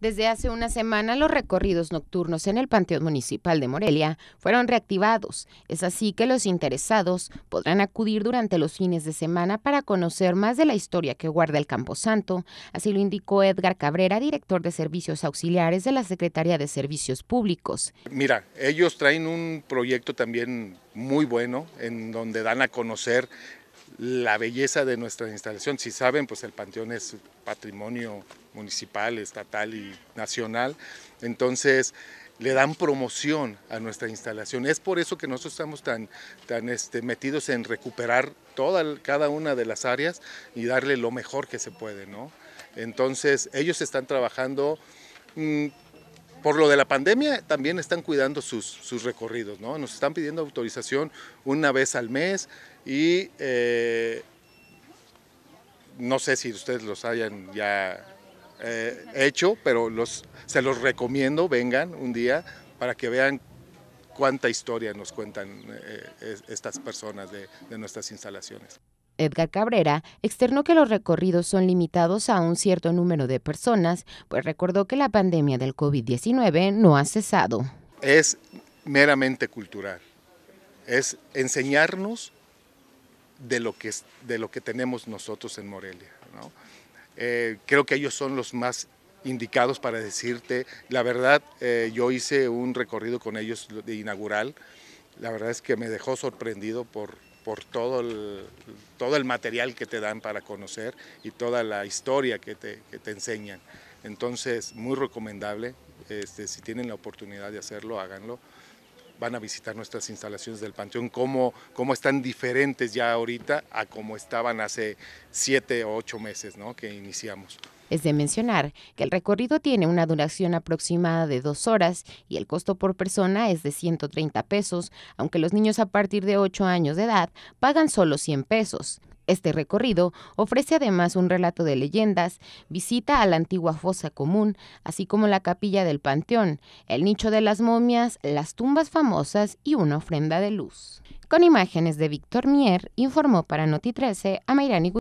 Desde hace una semana los recorridos nocturnos en el Panteón Municipal de Morelia fueron reactivados. Es así que los interesados podrán acudir durante los fines de semana para conocer más de la historia que guarda el Camposanto. Así lo indicó Edgar Cabrera, director de Servicios Auxiliares de la Secretaría de Servicios Públicos. Mira, ellos traen un proyecto también muy bueno en donde dan a conocer la belleza de nuestra instalación. Si saben, pues el panteón es patrimonio municipal, estatal y nacional. Entonces, le dan promoción a nuestra instalación. Es por eso que nosotros estamos tan, tan este, metidos en recuperar toda, cada una de las áreas y darle lo mejor que se puede, ¿no? Entonces, ellos están trabajando mm, por lo de la pandemia también están cuidando sus, recorridos, ¿no? Nos están pidiendo autorización una vez al mes y eh, no sé si ustedes los hayan ya eh, hecho, pero se los recomiendo, vengan un día para que vean cuánta historia nos cuentan eh, estas personas de nuestras instalaciones. Edgar Cabrera externó que los recorridos son limitados a un cierto número de personas, pues recordó que la pandemia del COVID-19 no ha cesado. Es meramente cultural, es enseñarnos de lo que, de lo que tenemos nosotros en Morelia. Eh, creo que ellos son los más indicados para decirte, la verdad, eh, yo hice un recorrido con ellos de inaugural, la verdad es que me dejó sorprendido por por todo el, material que te dan para conocer y toda la historia que te, enseñan. Entonces, muy recomendable, este, si tienen la oportunidad de hacerlo, háganlo van a visitar nuestras instalaciones del Panteón, cómo, están diferentes ya ahorita a cómo estaban hace siete o ocho meses ¿no? que iniciamos. Es de mencionar que el recorrido tiene una duración aproximada de dos horas y el costo por persona es de 130 pesos, aunque los niños a partir de 8 años de edad pagan solo 100 pesos. Este recorrido ofrece además un relato de leyendas, visita a la antigua fosa común, así como la capilla del Panteón, el nicho de las momias, las tumbas famosas y una ofrenda de luz. Con imágenes de Víctor Mier, informó para Noti 13 a Mayrani